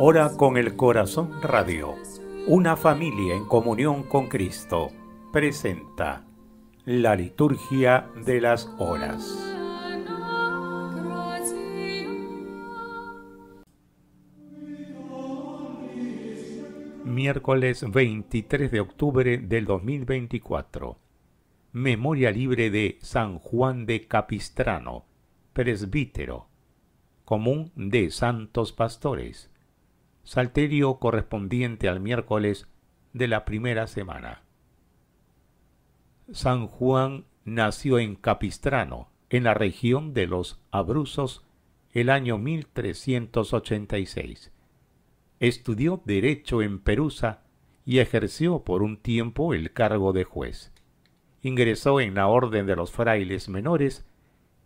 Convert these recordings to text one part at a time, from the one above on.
Ora con el Corazón Radio, una familia en comunión con Cristo, presenta la liturgia de las horas. Miércoles 23 de octubre del 2024. Memoria libre de San Juan de Capistrano, presbítero, común de santos pastores Salterio correspondiente al miércoles de la primera semana. San Juan nació en Capistrano, en la región de los Abruzos, el año 1386. Estudió Derecho en Perusa y ejerció por un tiempo el cargo de juez. Ingresó en la Orden de los Frailes Menores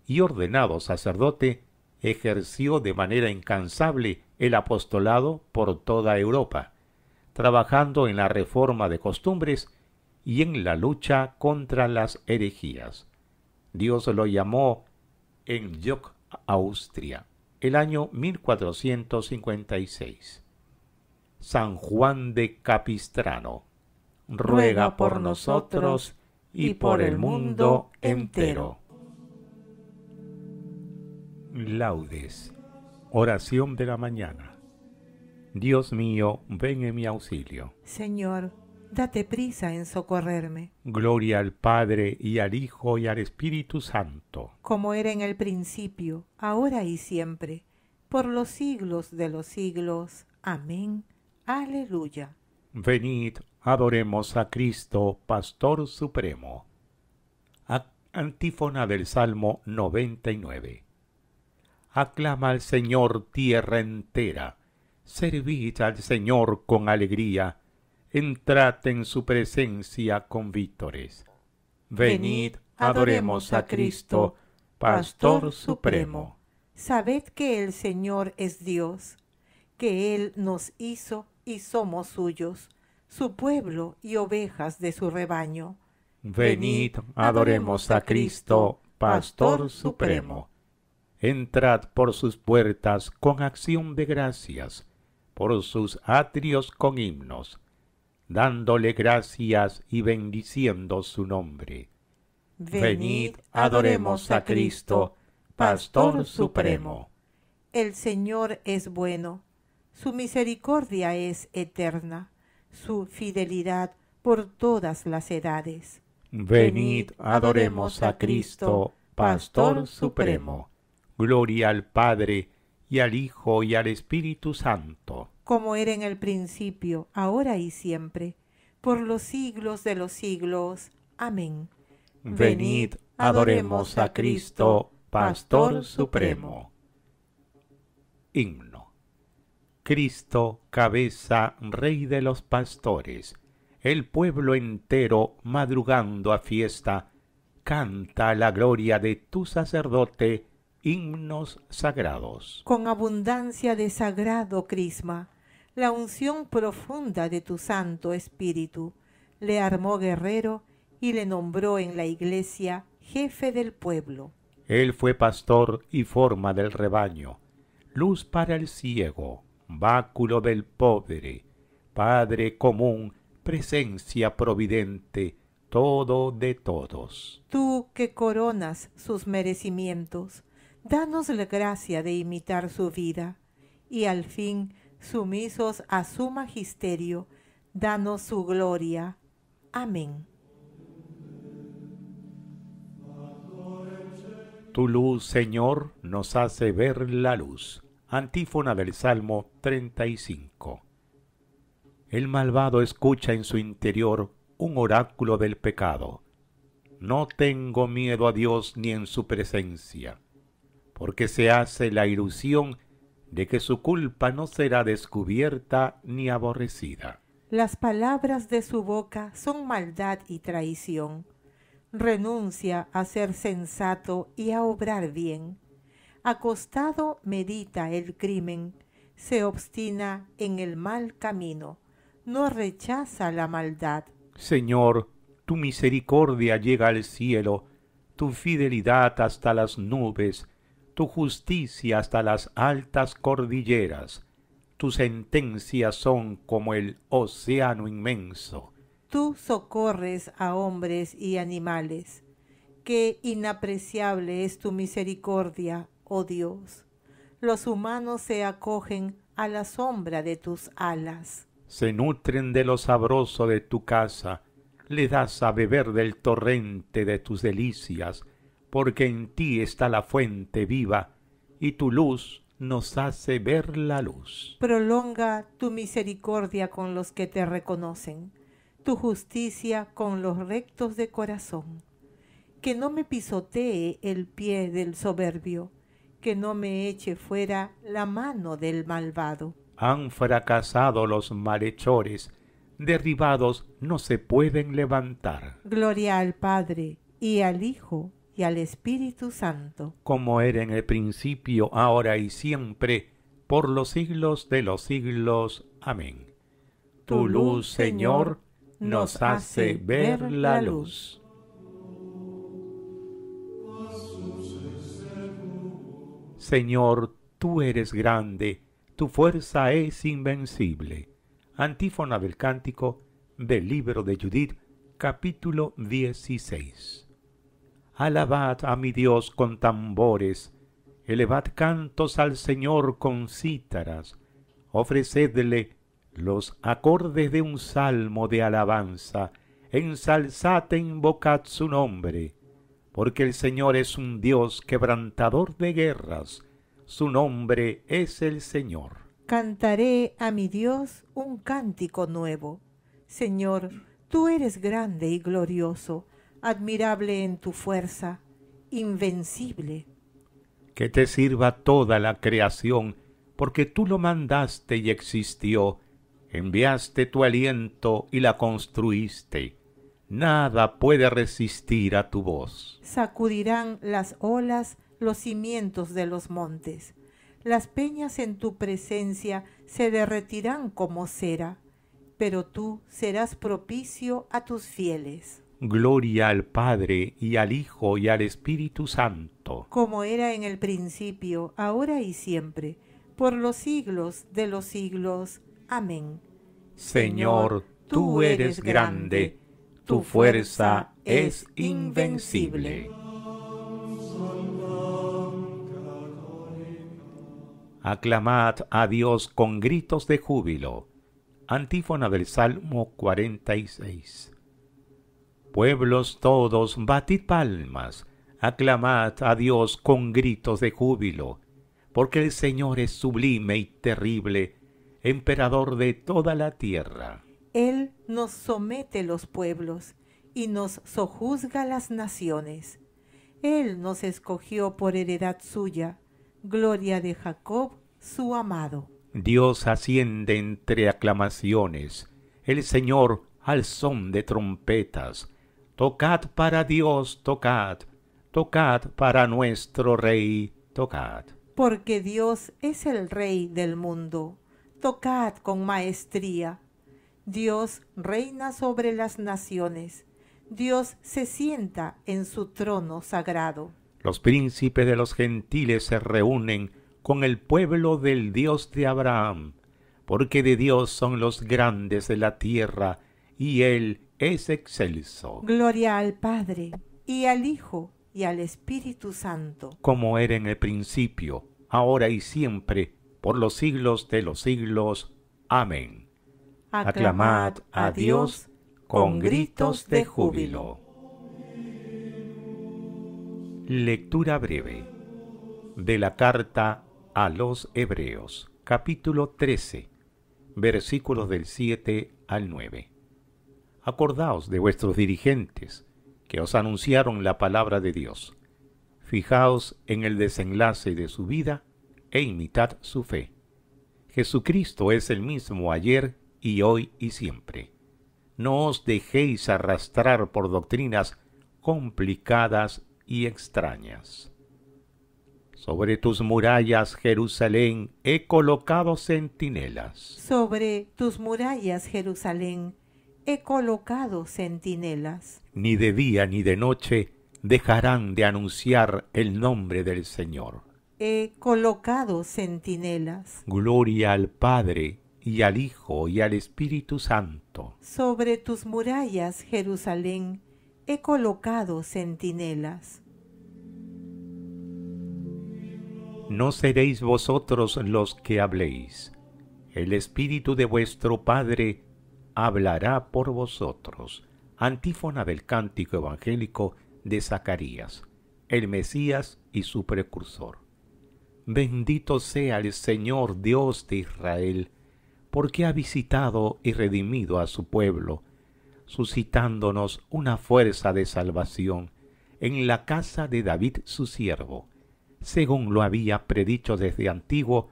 y ordenado sacerdote, ejerció de manera incansable el apostolado por toda Europa, trabajando en la reforma de costumbres y en la lucha contra las herejías. Dios lo llamó en York Austria, el año 1456. San Juan de Capistrano, ruega por nosotros y por el mundo entero. Laudes Oración de la mañana. Dios mío, ven en mi auxilio. Señor, date prisa en socorrerme. Gloria al Padre y al Hijo y al Espíritu Santo. Como era en el principio, ahora y siempre, por los siglos de los siglos. Amén. Aleluya. Venid, adoremos a Cristo, Pastor Supremo. Antífona del Salmo 99. Aclama al Señor tierra entera. Servid al Señor con alegría. Entrad en su presencia con vítores. Venid, adoremos a Cristo, Pastor Supremo. Sabed que el Señor es Dios, que Él nos hizo y somos suyos, su pueblo y ovejas de su rebaño. Venid, adoremos a Cristo, Pastor Supremo entrad por sus puertas con acción de gracias, por sus atrios con himnos, dándole gracias y bendiciendo su nombre. Venid, adoremos a Cristo, Pastor Supremo. El Señor es bueno, su misericordia es eterna, su fidelidad por todas las edades. Venid, adoremos a Cristo, Pastor Supremo. Gloria al Padre, y al Hijo, y al Espíritu Santo. Como era en el principio, ahora y siempre, por los siglos de los siglos. Amén. Venid, adoremos a Cristo, Pastor Supremo. Himno. Cristo, cabeza, Rey de los pastores, el pueblo entero, madrugando a fiesta, canta la gloria de tu sacerdote, himnos sagrados. Con abundancia de sagrado crisma, la unción profunda de tu Santo Espíritu le armó guerrero y le nombró en la iglesia jefe del pueblo. Él fue pastor y forma del rebaño, luz para el ciego, báculo del pobre, Padre común, presencia providente, todo de todos. Tú que coronas sus merecimientos, Danos la gracia de imitar su vida y al fin, sumisos a su magisterio, danos su gloria. Amén. Tu luz, Señor, nos hace ver la luz. Antífona del Salmo 35. El malvado escucha en su interior un oráculo del pecado. No tengo miedo a Dios ni en su presencia porque se hace la ilusión de que su culpa no será descubierta ni aborrecida. Las palabras de su boca son maldad y traición. Renuncia a ser sensato y a obrar bien. Acostado medita el crimen, se obstina en el mal camino, no rechaza la maldad. Señor, tu misericordia llega al cielo, tu fidelidad hasta las nubes, tu justicia hasta las altas cordilleras. Tus sentencias son como el océano inmenso. Tú socorres a hombres y animales. Qué inapreciable es tu misericordia, oh Dios. Los humanos se acogen a la sombra de tus alas. Se nutren de lo sabroso de tu casa, le das a beber del torrente de tus delicias, porque en ti está la fuente viva, y tu luz nos hace ver la luz. Prolonga tu misericordia con los que te reconocen, tu justicia con los rectos de corazón. Que no me pisotee el pie del soberbio, que no me eche fuera la mano del malvado. Han fracasado los malhechores, derribados no se pueden levantar. Gloria al Padre y al Hijo y al Espíritu Santo. Como era en el principio, ahora y siempre, por los siglos de los siglos. Amén. Tu luz, Señor, nos hace ver la luz. Señor, tú eres grande, tu fuerza es invencible. Antífona del cántico del libro de Judith, capítulo 16 alabad a mi Dios con tambores, elevad cantos al Señor con cítaras, ofrecedle los acordes de un salmo de alabanza, ensalzad e invocad su nombre, porque el Señor es un Dios quebrantador de guerras, su nombre es el Señor. Cantaré a mi Dios un cántico nuevo. Señor, tú eres grande y glorioso, admirable en tu fuerza, invencible. Que te sirva toda la creación, porque tú lo mandaste y existió, enviaste tu aliento y la construiste. Nada puede resistir a tu voz. Sacudirán las olas los cimientos de los montes. Las peñas en tu presencia se derretirán como cera, pero tú serás propicio a tus fieles. Gloria al Padre y al Hijo y al Espíritu Santo. Como era en el principio, ahora y siempre, por los siglos de los siglos. Amén. Señor, tú eres grande, tu fuerza es invencible. Aclamad a Dios con gritos de júbilo. Antífona del Salmo 46. Pueblos todos, batid palmas, aclamad a Dios con gritos de júbilo, porque el Señor es sublime y terrible, emperador de toda la tierra. Él nos somete los pueblos y nos sojuzga las naciones. Él nos escogió por heredad suya, gloria de Jacob, su amado. Dios asciende entre aclamaciones, el Señor al son de trompetas. Tocad para Dios, tocad, tocad para nuestro Rey, tocad. Porque Dios es el Rey del mundo, tocad con maestría. Dios reina sobre las naciones, Dios se sienta en su trono sagrado. Los príncipes de los gentiles se reúnen con el pueblo del Dios de Abraham, porque de Dios son los grandes de la tierra, y Él es excelso. Gloria al Padre, y al Hijo, y al Espíritu Santo. Como era en el principio, ahora y siempre, por los siglos de los siglos. Amén. Aclamad a Dios con gritos de júbilo. Lectura breve de la carta a los Hebreos, capítulo 13, versículos del 7 al 9 acordaos de vuestros dirigentes que os anunciaron la palabra de Dios. Fijaos en el desenlace de su vida e imitad su fe. Jesucristo es el mismo ayer y hoy y siempre. No os dejéis arrastrar por doctrinas complicadas y extrañas. Sobre tus murallas, Jerusalén, he colocado centinelas. Sobre tus murallas, Jerusalén, he colocado centinelas. Ni de día ni de noche dejarán de anunciar el nombre del Señor. He colocado centinelas. Gloria al Padre y al Hijo y al Espíritu Santo. Sobre tus murallas, Jerusalén, he colocado centinelas. No seréis vosotros los que habléis. El Espíritu de vuestro Padre hablará por vosotros. Antífona del cántico evangélico de Zacarías, el Mesías y su precursor. Bendito sea el Señor Dios de Israel, porque ha visitado y redimido a su pueblo, suscitándonos una fuerza de salvación en la casa de David su siervo, según lo había predicho desde antiguo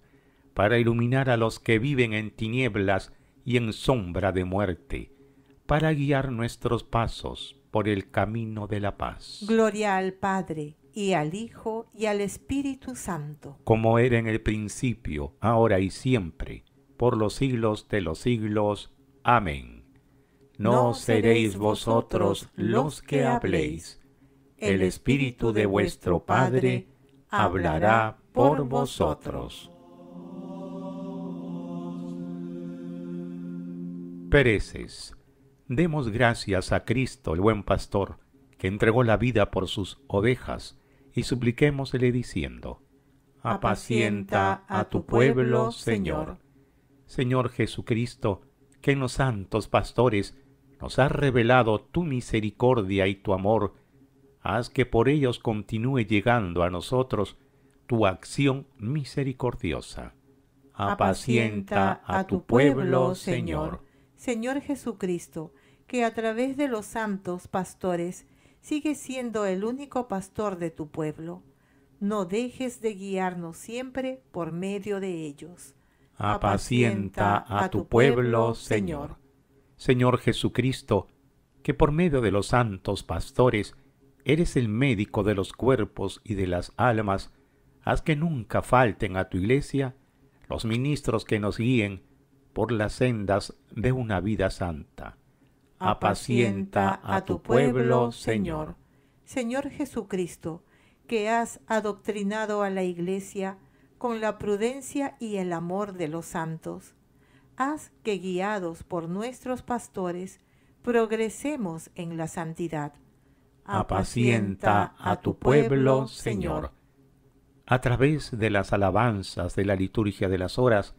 para iluminar a los que viven en tinieblas y en sombra de muerte, para guiar nuestros pasos por el camino de la paz. Gloria al Padre, y al Hijo, y al Espíritu Santo. Como era en el principio, ahora y siempre, por los siglos de los siglos. Amén. No, seréis vosotros los que habléis, el Espíritu de vuestro Padre hablará por vosotros. pereces. Demos gracias a Cristo, el buen pastor, que entregó la vida por sus ovejas, y supliquémosle diciendo, Apacienta a tu pueblo, Señor. Señor Jesucristo, que en los santos pastores nos has revelado tu misericordia y tu amor, haz que por ellos continúe llegando a nosotros tu acción misericordiosa. Apacienta a tu pueblo, Señor. Señor Jesucristo, que a través de los santos pastores sigue siendo el único pastor de tu pueblo. No dejes de guiarnos siempre por medio de ellos. Apacienta a tu pueblo, Señor. Señor Jesucristo, que por medio de los santos pastores eres el médico de los cuerpos y de las almas, haz que nunca falten a tu iglesia los ministros que nos guíen por las sendas de una vida santa. Apacienta a tu pueblo, Señor. Señor Jesucristo, que has adoctrinado a la Iglesia con la prudencia y el amor de los santos. Haz que, guiados por nuestros pastores, progresemos en la santidad. Apacienta a tu pueblo, Señor. A través de las alabanzas de la liturgia de las horas,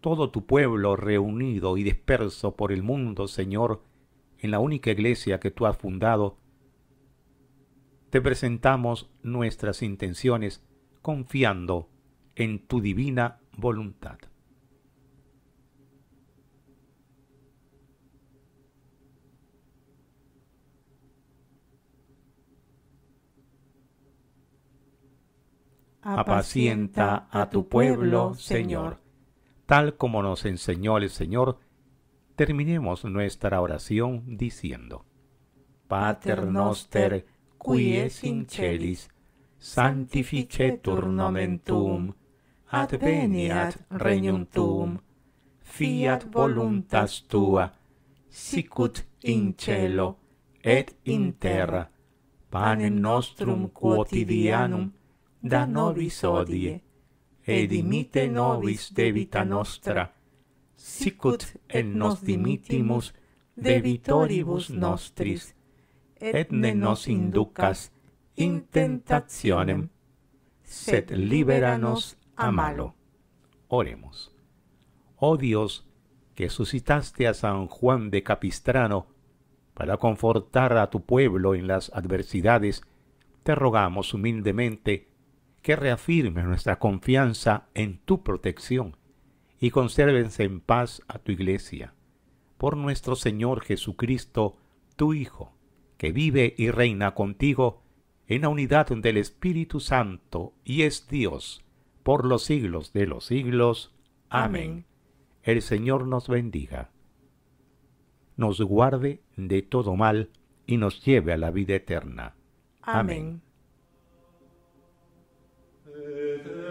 todo tu pueblo reunido y disperso por el mundo, Señor, en la única iglesia que tú has fundado, te presentamos nuestras intenciones confiando en tu divina voluntad. Apacienta a tu pueblo, Señor tal como nos enseñó el Señor, terminemos nuestra oración diciendo: Pater noster, qui es in celis, sanctificetur nomen tuum, adveniat regnum tuum, fiat voluntas tua, sicut in cielo et in terra, panem nostrum quotidianum da nobis odie, Edimite dimite nobis debita nostra, sicut en nos dimitimus debitoribus nostris, et ne nos inducas in tentationem, sed liberanos a malo. Oremos. Oh Dios, que suscitaste a San Juan de Capistrano para confortar a tu pueblo en las adversidades, te rogamos humildemente que reafirme nuestra confianza en tu protección y consérvense en paz a tu iglesia. Por nuestro Señor Jesucristo, tu Hijo, que vive y reina contigo en la unidad del Espíritu Santo y es Dios por los siglos de los siglos. Amén. El Señor nos bendiga, nos guarde de todo mal y nos lleve a la vida eterna. Amén. et